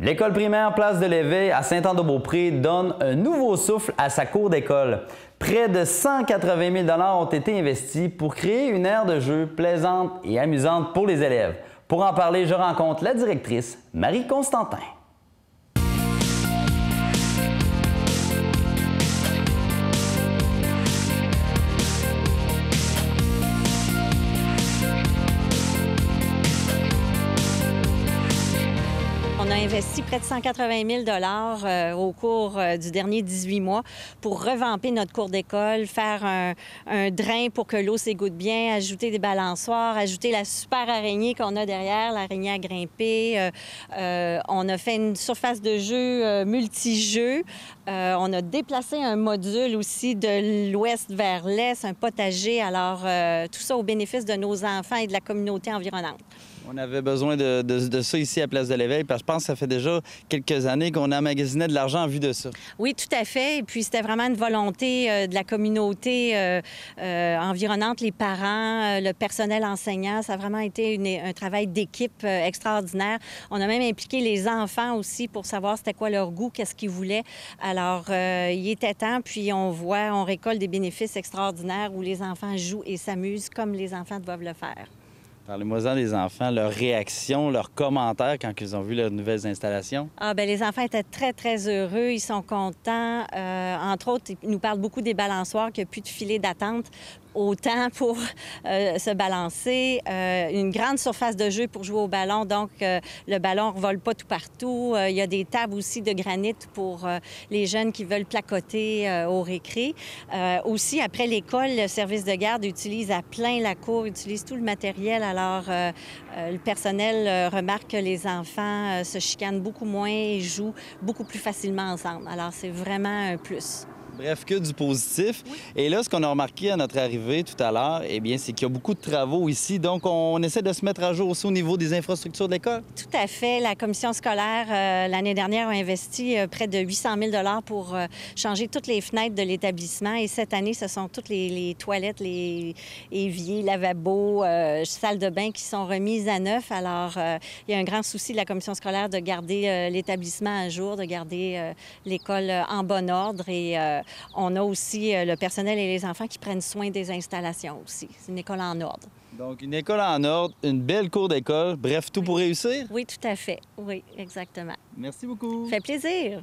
L'école primaire Place de l'Éveil à Saint-Anne-de-Beaupré donne un nouveau souffle à sa cour d'école. Près de 180 000 ont été investis pour créer une aire de jeu plaisante et amusante pour les élèves. Pour en parler, je rencontre la directrice Marie Constantin. On a investi près de 180 000 euh, au cours euh, du dernier 18 mois pour revamper notre cours d'école, faire un, drain pour que l'eau s'égoutte bien, ajouter des balançoires, ajouter la super araignée qu'on a derrière, l'araignée à grimper. Euh, on a fait une surface de jeu multi jeux on a déplacé un module aussi de l'ouest vers l'est, un potager. Alors, tout ça au bénéfice de nos enfants et de la communauté environnante. On avait besoin de, ça ici à Place de l'Éveil parce que je pense que ça fait déjà quelques années qu'on a magasiné de l'argent en vue de ça. Oui, tout à fait. Et puis c'était vraiment une volonté euh, de la communauté euh, euh, environnante, les parents, le personnel enseignant. Ça a vraiment été un travail d'équipe extraordinaire. On a même impliqué les enfants aussi pour savoir c'était quoi leur goût, qu'est-ce qu'ils voulaient. Alors il était temps, puis on voit, on récolte des bénéfices extraordinaires où les enfants jouent et s'amusent comme les enfants doivent le faire. Parlez-moi-en des enfants, leurs réactions, leurs commentaires quand ils ont vu leurs nouvelles installations. Ah, bien, les enfants étaient très, très heureux. Ils sont contents. Euh, entre autres, ils nous parlent beaucoup des balançoires, qu'il n'y a plus de filet d'attente autant pour euh, se balancer, euh, une grande surface de jeu pour jouer au ballon, donc euh, le ballon ne vole pas tout partout. il y a des tables aussi de granit pour les jeunes qui veulent placoter au récré. aussi, après l'école, le service de garde utilise à plein la cour, utilise tout le matériel. Alors, le personnel remarque que les enfants se chicanent beaucoup moins et jouent beaucoup plus facilement ensemble. Alors, c'est vraiment un plus. Bref, que du positif. Et là, ce qu'on a remarqué à notre arrivée tout à l'heure, eh bien, c'est qu'il y a beaucoup de travaux ici. Donc, on essaie de se mettre à jour aussi au niveau des infrastructures de l'école. Tout à fait. La commission scolaire, euh, l'année dernière, a investi euh, près de 800 000 pour euh, changer toutes les fenêtres de l'établissement. Et cette année, ce sont toutes les, toilettes, les éviers, lavabos, salles de bain qui sont remises à neuf. Alors, il y a un grand souci de la commission scolaire de garder l'établissement à jour, de garder l'école en bon ordre. Et euh, on a aussi euh, le personnel et les enfants qui prennent soin des installations aussi. C'est une école en ordre. Donc, une école en ordre, une belle cour d'école, bref, tout pour réussir? Oui, tout à fait. Oui, exactement. Merci beaucoup. fait plaisir.